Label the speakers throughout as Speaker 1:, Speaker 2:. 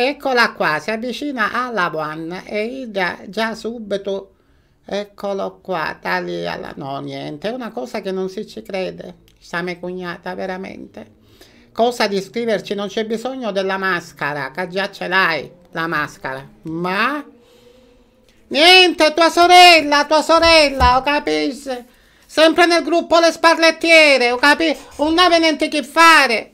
Speaker 1: Eccola qua, si avvicina alla One e Ida già subito, eccolo qua, taglia No, niente, è una cosa che non si ci crede, sta me cognata, veramente. Cosa di scriverci, non c'è bisogno della maschera, che già ce l'hai, la maschera, Ma... Niente, tua sorella, tua sorella, ho capito? Sempre nel gruppo le sparlettiere, ho capito? Un nave niente che fare.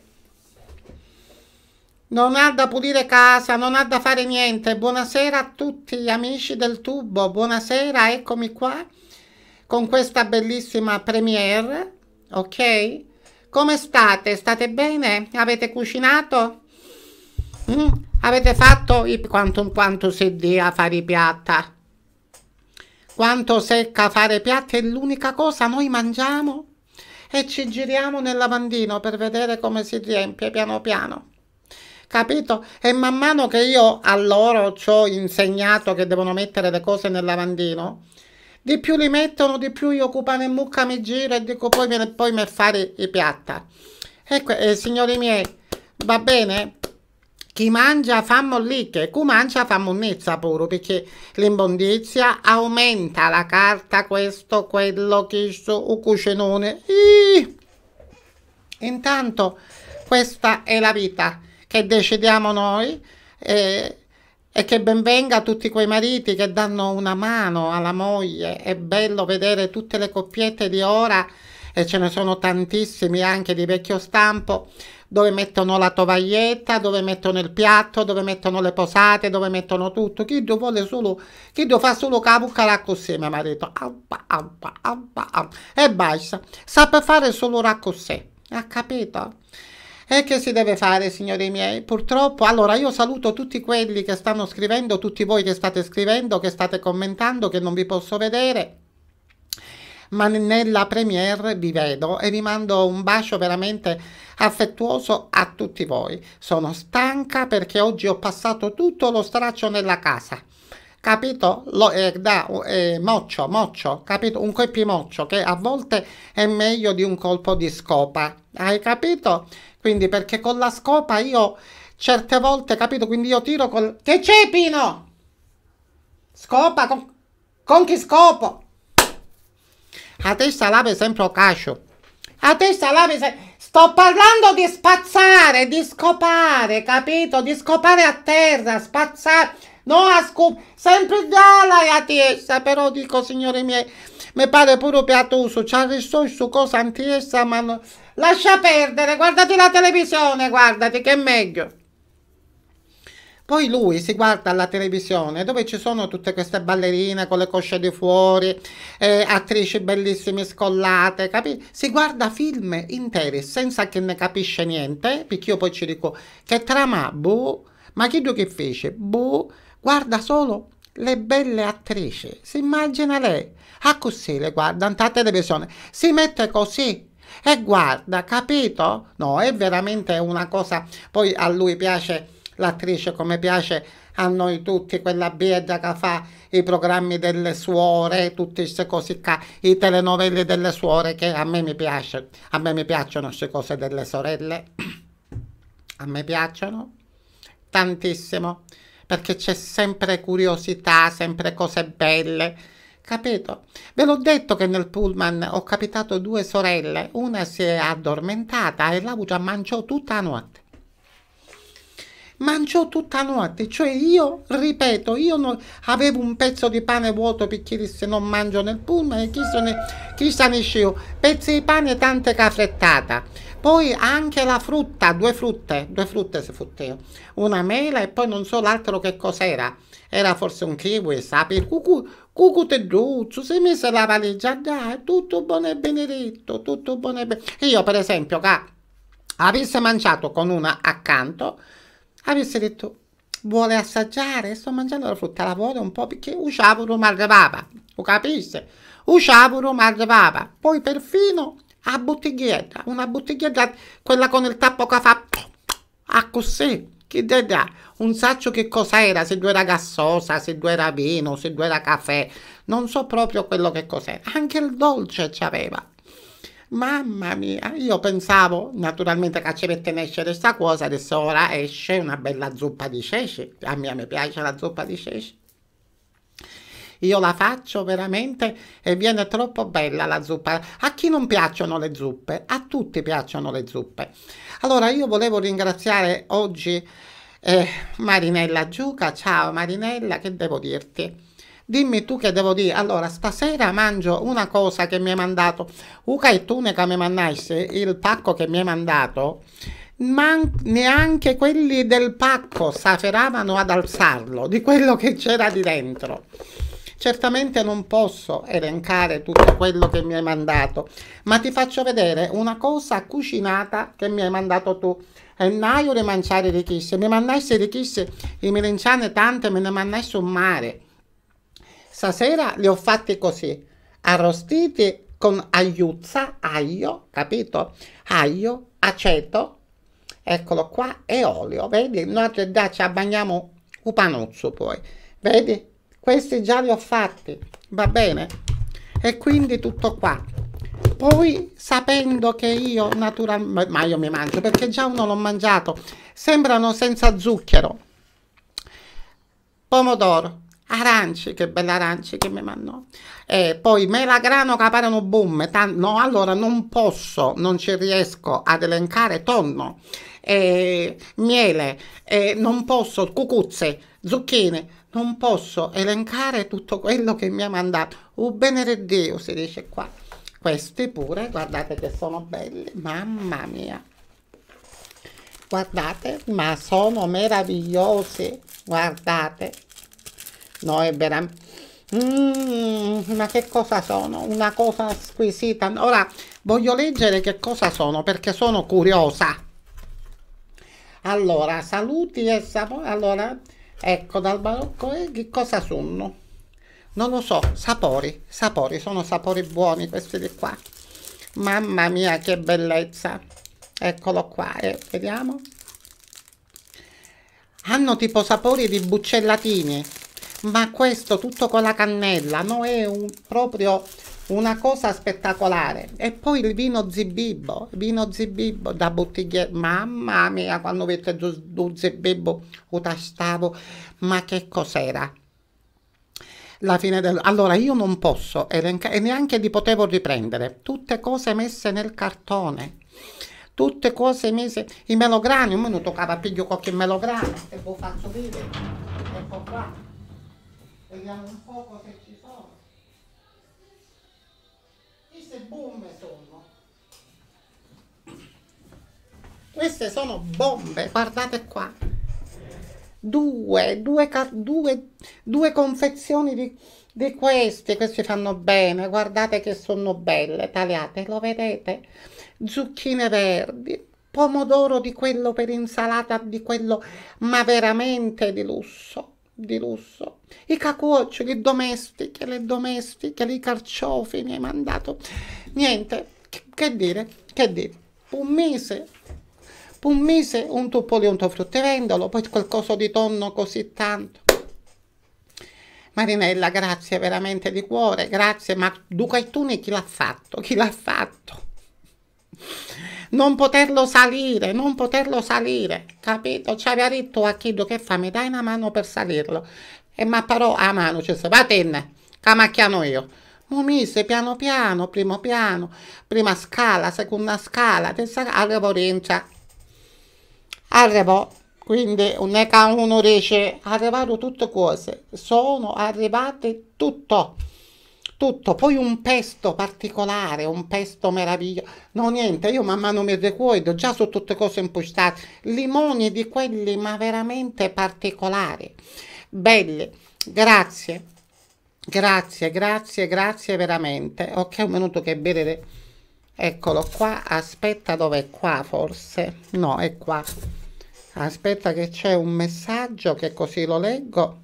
Speaker 1: Non ha da pulire casa, non ha da fare niente. Buonasera a tutti gli amici del tubo. Buonasera, eccomi qua con questa bellissima premiere, ok? Come state? State bene? Avete cucinato? Mm? Avete fatto i... quanto, quanto si dia a fare i piatta? Quanto secca fare piatta è l'unica cosa noi mangiamo e ci giriamo nel lavandino per vedere come si riempie piano piano capito? E man mano che io a loro ci ho insegnato che devono mettere le cose nel lavandino, di più li mettono, di più io occupano in mucca mi giro e dico poi mi, poi me fare i piatta. Ecco, eh, signori miei, va bene? Chi mangia fa molliche, chi mangia fa monnezza pure, perché l'imbondizia aumenta la carta, questo, quello, chi su, un cucinone. Iii. Intanto, questa è la vita che decidiamo noi e, e che benvenga tutti quei mariti che danno una mano alla moglie. È bello vedere tutte le coppiette di ora e ce ne sono tantissimi anche di vecchio stampo dove mettono la tovaglietta, dove mettono il piatto, dove mettono le posate, dove mettono tutto. Chi vuole solo, chi fa solo cavuccarà così, mio marito. Abba, abba, abba, abba. E basta. Sa fare solo raccosì. Ha capito? E che si deve fare, signori miei? Purtroppo, allora io saluto tutti quelli che stanno scrivendo, tutti voi che state scrivendo, che state commentando, che non vi posso vedere ma nella premiere vi vedo e vi mando un bacio veramente affettuoso a tutti voi. Sono stanca perché oggi ho passato tutto lo straccio nella casa capito? Lo, eh, da, eh, moccio, moccio, capito? Un colpi moccio che a volte è meglio di un colpo di scopa, hai capito? Quindi perché con la scopa io certe volte, capito? Quindi io tiro con... Che c'è Pino? Scopa con... Con chi scopo? A te lave sempre o cascio. A te lave sempre... Sto parlando di spazzare, di scopare, capito? Di scopare a terra, spazzare No, a scuola, sempre dalla la testa, però dico, signori miei, mi pare pure piatoso, ci arrestò su cosa antiessa, ma no... Lascia perdere, guardati la televisione, guardati, che è meglio. Poi lui si guarda alla televisione dove ci sono tutte queste ballerine con le cosce di fuori, eh, attrici bellissime scollate, capi? Si guarda film interi senza che ne capisce niente, eh, perché io poi ci dico che trama, boh, ma chi che fece? Boh, Guarda solo le belle attrici, si immagina lei. Ah così le guarda in televisione, si mette così e guarda, capito? No, è veramente una cosa, poi a lui piace l'attrice come piace a noi tutti, quella bieda che fa i programmi delle suore, tutte queste cose qua, i telenovelle delle suore che a me mi piace, a me mi piacciono queste cose delle sorelle, a me piacciono tantissimo perché c'è sempre curiosità, sempre cose belle. Capito? Ve l'ho detto che nel pullman ho capitato due sorelle, una si è addormentata e l'altra mangiò tutta la notte mangiò tutta notte, cioè io, ripeto, io non, avevo un pezzo di pane vuoto perché disse non mangio nel pullman e chissà ne, chissà ne scio, pezzi di pane tante caffrettate. Poi anche la frutta, due frutte, due frutte se frutteo, una mela e poi non so l'altro che cos'era, era forse un kiwi, sapi, cucù, cucù te druzzo, si mise la valigia, dai, tutto buono e benedetto, tutto buono e benedetto. Io per esempio, ca, avesse mangiato con una accanto, avesse detto vuole assaggiare, sto mangiando la frutta, la vuole un po' perché usciavano marrevava, lo capisce? Usciavano marrevava, poi perfino a bottiglietta, una bottiglietta, quella con il tappo che fa a così, che dà, un saccio che cos'era, se due era gassosa, se due era vino, se due era caffè, non so proprio quello che cos'era, anche il dolce c'aveva, Mamma mia, io pensavo naturalmente che ci mette in escere questa cosa, adesso ora esce una bella zuppa di ceci. A me, a piace la zuppa di ceci. Io la faccio veramente e viene troppo bella la zuppa. A chi non piacciono le zuppe? A tutti piacciono le zuppe. Allora io volevo ringraziare oggi eh, Marinella Giuca. Ciao Marinella, che devo dirti? Dimmi tu che devo dire. Allora, stasera mangio una cosa che mi hai mandato. Uca e tu ne mi mandasse il pacco che mi hai mandato. Ma neanche quelli del pacco saferavano ad alzarlo di quello che c'era di dentro. Certamente non posso elencare tutto quello che mi hai mandato, ma ti faccio vedere una cosa cucinata che mi hai mandato tu. E naio le mangiare ricchisse, mi mandassi ricchisse, i milenciane tante me ne mandassi un mare. Stasera li ho fatti così, arrostiti con aiuzza, aglio, capito? Aglio, aceto, eccolo qua, e olio, vedi? Noi ci abbagniamo un panuzzo poi, vedi? Questi già li ho fatti, va bene? E quindi tutto qua. Poi sapendo che io naturalmente, ma io mi mangio perché già uno l'ho mangiato, sembrano senza zucchero. Pomodoro, Aranci, che belle aranci che mi mandò. Eh, poi melagrano caparano boom. No, allora non posso, non ci riesco ad elencare tonno, eh, miele, eh, non posso, cucuzze, zucchine. Non posso elencare tutto quello che mi ha mandato. Un oh, benedetto si dice qua. Questi pure, guardate che sono belli, mamma mia. Guardate, ma sono meravigliosi, guardate No, è vera. Mm, ma che cosa sono? Una cosa squisita. Ora voglio leggere che cosa sono perché sono curiosa. Allora, saluti e sapori. Allora, ecco dal barocco e eh, che cosa sono? Non lo so, sapori, sapori, sono sapori buoni questi di qua. Mamma mia, che bellezza. Eccolo qua, eh, vediamo. Hanno tipo sapori di buccellatini ma questo tutto con la cannella no? è un, proprio una cosa spettacolare e poi il vino zibibbo vino zibibbo da bottiglia mamma mia quando avete lo zibibbo o tastavo ma che cos'era la fine del... Allora io non posso elenca... e neanche li potevo riprendere, tutte cose messe nel cartone, tutte cose messe, i melograni, uno toccava piglio qualche melograno e lo faccio vedere, ecco qua. Vediamo un po' cosa ci sono. Queste bombe sono. Queste sono bombe, guardate qua. Due, due, due, due confezioni di, di questi, queste fanno bene, guardate che sono belle, tagliate, lo vedete? Zucchine verdi, pomodoro di quello per insalata, di quello ma veramente di lusso di lusso, i cacuocci, le domestiche, le domestiche, i carciofi mi hai mandato. Niente, che, che dire, che dire, un mese un mese un tuppo di un tuo fruttivendolo, poi qualcosa di tonno così tanto. Marinella, grazie veramente di cuore, grazie, ma Duca Itune chi l'ha fatto? Chi l'ha fatto? non poterlo salire, non poterlo salire, capito? Ci aveva detto a Chiedo che fa, mi dai una mano per salirlo. E ma però a ah, mano, cioè se va tenne, camacchiano io. Mo mise piano piano, primo piano, prima scala, seconda scala, terza scala, arrivo rincia. Arrivo, quindi non è che uno dice, arrivato tutte cose, sono arrivate tutto tutto, poi un pesto particolare, un pesto meraviglioso. No, niente, io man mano mi ricordo, già su tutte cose impostate, limoni di quelli ma veramente particolari. Belli, grazie, grazie, grazie, grazie veramente. Ok, un minuto che bere. Eccolo qua, aspetta dove è qua forse? No, è qua. Aspetta che c'è un messaggio che così lo leggo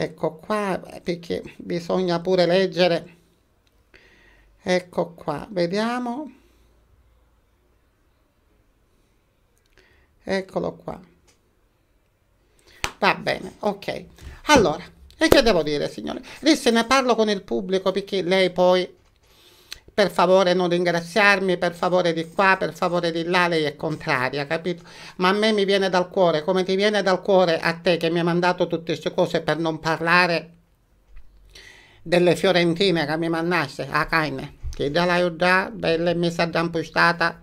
Speaker 1: ecco qua perché bisogna pure leggere ecco qua vediamo eccolo qua va bene ok allora e che devo dire signore lì se ne parlo con il pubblico perché lei poi per favore non ringraziarmi, per favore di qua, per favore di là, lei è contraria, capito? Ma a me mi viene dal cuore, come ti viene dal cuore a te che mi ha mandato tutte queste cose per non parlare delle fiorentine che mi mandasse a ah, Caine, che già l'ho già, belle mi sa già impostata,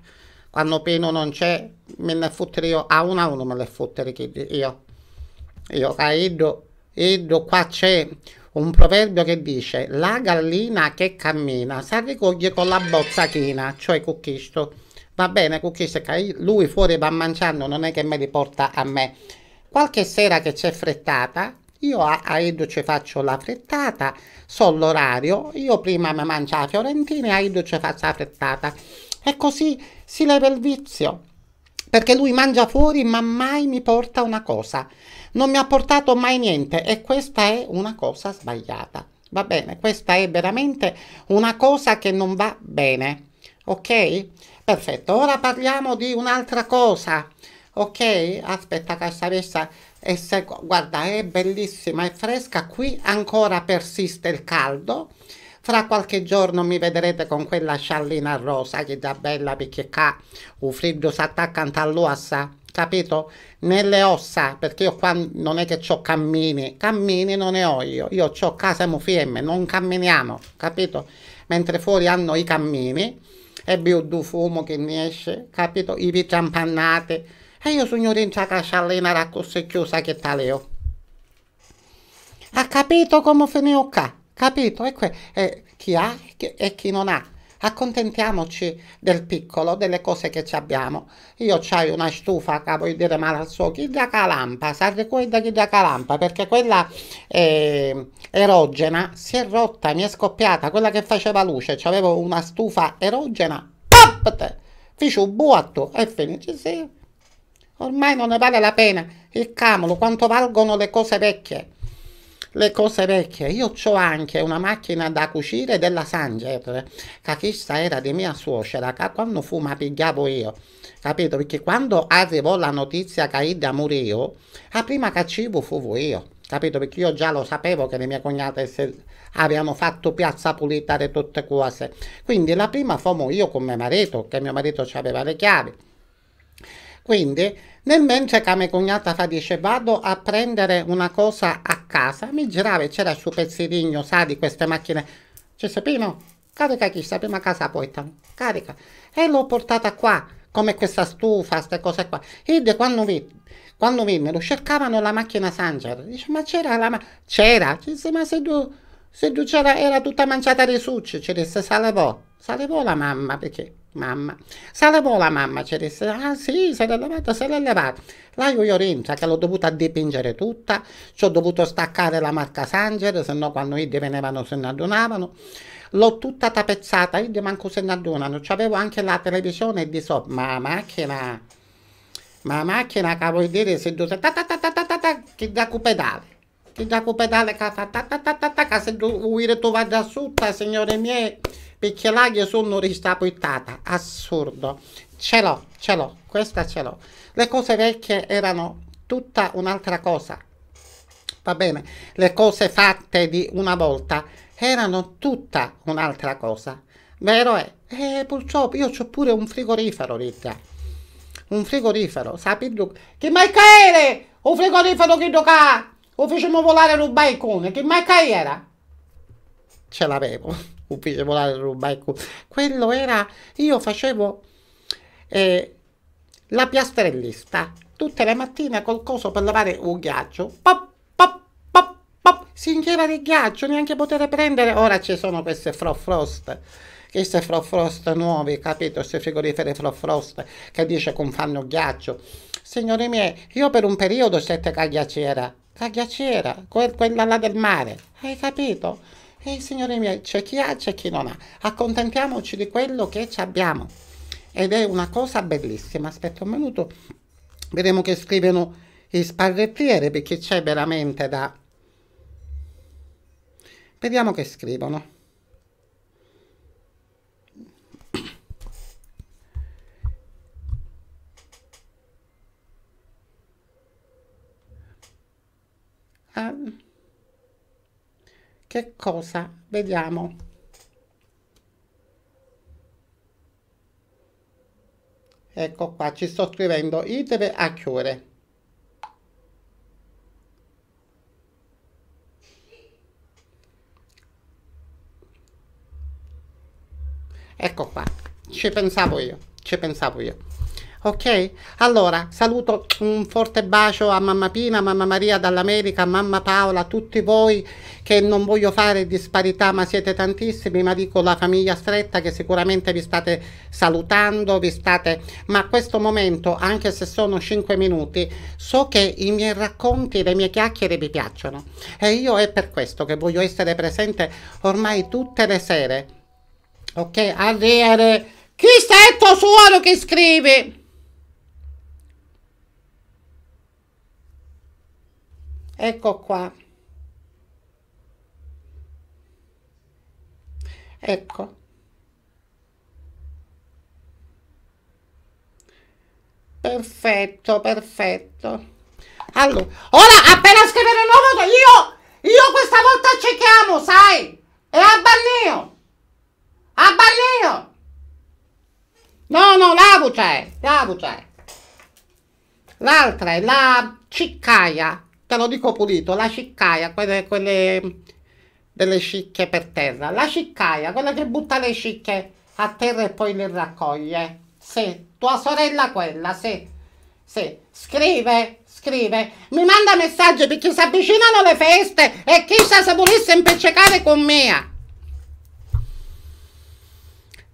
Speaker 1: quando Pino non c'è, me ne futtere io, a uno a uno me le futtere io. Io, caido, io qua c'è un proverbio che dice la gallina che cammina si ricoglie con la bozza china, cioè con questo. Va bene, con questo lui fuori va mangiando, non è che me li porta a me. Qualche sera che c'è frettata, io a, a Educe faccio la frettata, so l'orario, io prima mi mangio la fiorentina e a Educe faccio la frettata. E così si leva il vizio, perché lui mangia fuori ma mai mi porta una cosa non mi ha portato mai niente e questa è una cosa sbagliata. Va bene, questa è veramente una cosa che non va bene. Ok? Perfetto, ora parliamo di un'altra cosa. Ok? Aspetta, Casciavessa, se... guarda, è bellissima, è fresca. Qui ancora persiste il caldo. Fra qualche giorno mi vedrete con quella sciallina rosa che già bella perché qua il freddo si attacca all'uassa capito? Nelle ossa, perché io qua non è che ho cammini, cammini non ne ho io, io ho casa mufiemme, non camminiamo, capito? Mentre fuori hanno i cammini, e più du fumo che ne esce, capito? I picciampannate, e io signorin c'ha casciallina raccosse chiusa che tale ho. Ha capito come finivo qua, capito? E, que- e chi ha e chi non ha accontentiamoci del piccolo, delle cose che ci abbiamo. Io c'hai una stufa, capo, io dire male al suo, chi da calampa, sarde quella chi da calampa, perché quella eh, erogena si è rotta, mi è scoppiata, quella che faceva luce, c'avevo una stufa erogena, pop, fece un buatto e finisce, sì. Ormai non ne vale la pena, il camolo, quanto valgono le cose vecchie le cose vecchie. Io ho anche una macchina da cucire della Sanger, che questa era di mia suocera, che quando fu ma pigliavo io. Capito? Perché quando arrivò la notizia che Ida morì, la prima che cibo fu io capito? Perché io già lo sapevo che le mie cognate avevano fatto piazza pulita e tutte cose. Quindi la prima fumo io con mio marito, che mio marito aveva le chiavi. Quindi nel mentre che mia cognata fa dice vado a prendere una cosa a casa, mi girava e c'era il suo pezzettino, sa, di queste macchine. Cioè, Sapino, carica chi sta prima casa poi, carica. E l'ho portata qua, come questa stufa, queste cose qua. E quando vi quando vennero cercavano la macchina Sanger dice ma c'era la macchina c'era dice ma se tu se tu c'era era tutta mangiata di succi ci disse salvò Salivò la mamma perché mamma. Salivò la mamma, ci disse, ah sì, se l'è levata, se l'è levata. La ioiorenza che l'ho dovuta dipingere tutta, ci ho dovuto staccare la marca Sanger, se no quando i venivano se ne adunavano. L'ho tutta tappezzata, io manco se ne adunano. C'avevo anche la televisione di sopra, ma macchina, ma macchina che vuoi dire seduta, ta ta ta ta ta ta ta, che da pedale. Che da pedale che fa ta ta ta ta ta, che se tu vuoi tu vai da sutta, signore miei perché l'aglio sono ristapoittata, assurdo. Ce l'ho, ce l'ho, questa ce l'ho. Le cose vecchie erano tutta un'altra cosa. Va bene, le cose fatte di una volta erano tutta un'altra cosa. Vero è? E eh, purtroppo io ho pure un frigorifero, Rita. Un frigorifero, sapete? Che mai caere? Un frigorifero che tocca! O facciamo volare un balcone, che mai caere? ce l'avevo, un piscemolare ruba, ecco, quello era, io facevo eh, la piastrellista, tutte le mattine col coso per lavare un ghiaccio, pop, pop, pop, pop, si inghiola di ghiaccio, neanche poter prendere, ora ci sono queste frost queste frost nuove, capito, queste frigorifere frost che dice con fanno ghiaccio, signori miei, io per un periodo sette cagliacera, cagliacera, quella là del mare, hai capito? E signori miei, c'è chi ha, c'è chi non ha. Accontentiamoci di quello che ci abbiamo. Ed è una cosa bellissima. Aspetta un minuto, vedremo che scrivono i sparrettiere perché c'è veramente da... Vediamo che scrivono. Um che cosa vediamo ecco qua ci sto scrivendo itere a che ore ecco qua ci pensavo io ci pensavo io Ok? Allora, saluto un forte bacio a mamma Pina, mamma Maria dall'America, mamma Paola, a tutti voi che non voglio fare disparità, ma siete tantissimi, ma dico la famiglia stretta che sicuramente vi state salutando, vi state... Ma a questo momento, anche se sono 5 minuti, so che i miei racconti, le mie chiacchiere vi piacciono. E io è per questo che voglio essere presente ormai tutte le sere. Ok? A dire... Chi sta il tuo suono che scrivi? ecco qua ecco perfetto perfetto allora ora appena scrivere nuovo io io questa volta ci chiamo sai e a bannio a bannio no no la voce la voce l'altra è la ciccaia te lo dico pulito, la ciccaia, quelle, quelle delle cicche per terra. La ciccaia, quella che butta le cicche a terra e poi le raccoglie. Sì, tua sorella quella, sì. Sì, scrive, scrive, mi manda messaggi perché si avvicinano le feste e chissà se volesse impeccare con me.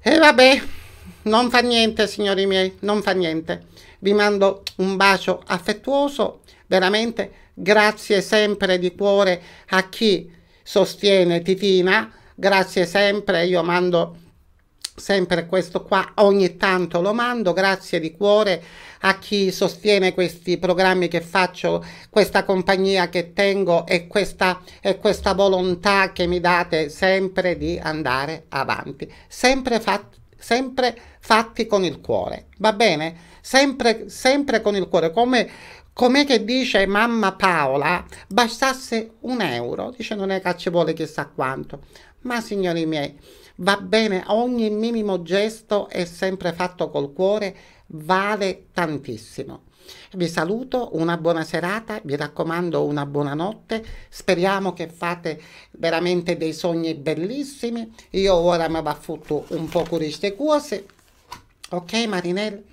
Speaker 1: E vabbè, non fa niente, signori miei, non fa niente. Vi mando un bacio affettuoso, veramente Grazie sempre di cuore a chi sostiene Titina, grazie sempre, io mando sempre questo qua, ogni tanto lo mando, grazie di cuore a chi sostiene questi programmi che faccio, questa compagnia che tengo e questa, e questa volontà che mi date sempre di andare avanti, sempre fatti sempre fatti con il cuore, va bene? Sempre, sempre con il cuore, come com'è che dice mamma Paola bastasse un euro, dice non è che ci vuole chissà quanto, ma signori miei, va bene, ogni minimo gesto è sempre fatto col cuore, vale tantissimo. Vi saluto, una buona serata, vi raccomando una buona notte, speriamo che fate veramente dei sogni bellissimi, io ora mi va fatto un po' di queste cose, ok Marinelle?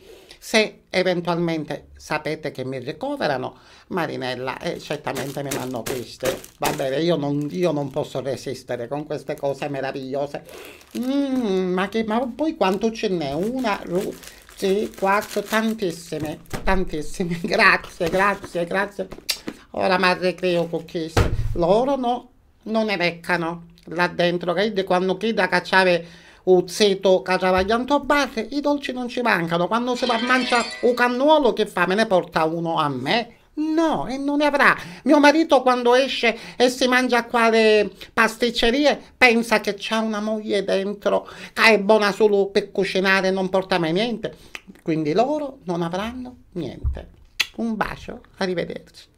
Speaker 1: Se eventualmente sapete che mi ricoverano, Marinella eh, certamente me vanno peste. Va bene, io non, io non, posso resistere con queste cose meravigliose. Mm, ma, che, ma poi quanto ce n'è? Una, due, sì, quattro, tantissime, tantissime. Grazie, grazie, grazie. Ora mi ricreo cookies. Loro no, non ne beccano là dentro, che quando chi da cacciare Uzzetto, caciavaglianto base, i dolci non ci mancano. Quando si va a mangiare un cannuolo, che fa? Me ne porta uno a me? No, e non ne avrà. Mio marito quando esce e si mangia qua le pasticcerie pensa che c'è una moglie dentro che è buona solo per cucinare e non porta mai niente. Quindi loro non avranno niente. Un bacio, arrivederci.